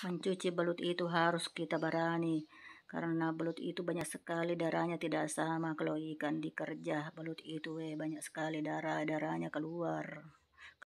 Mencuci kan belut itu harus kita berani, karena belut itu banyak sekali darahnya tidak sama kalau ikan dikerja. Belut itu eh, banyak sekali darah-darahnya keluar.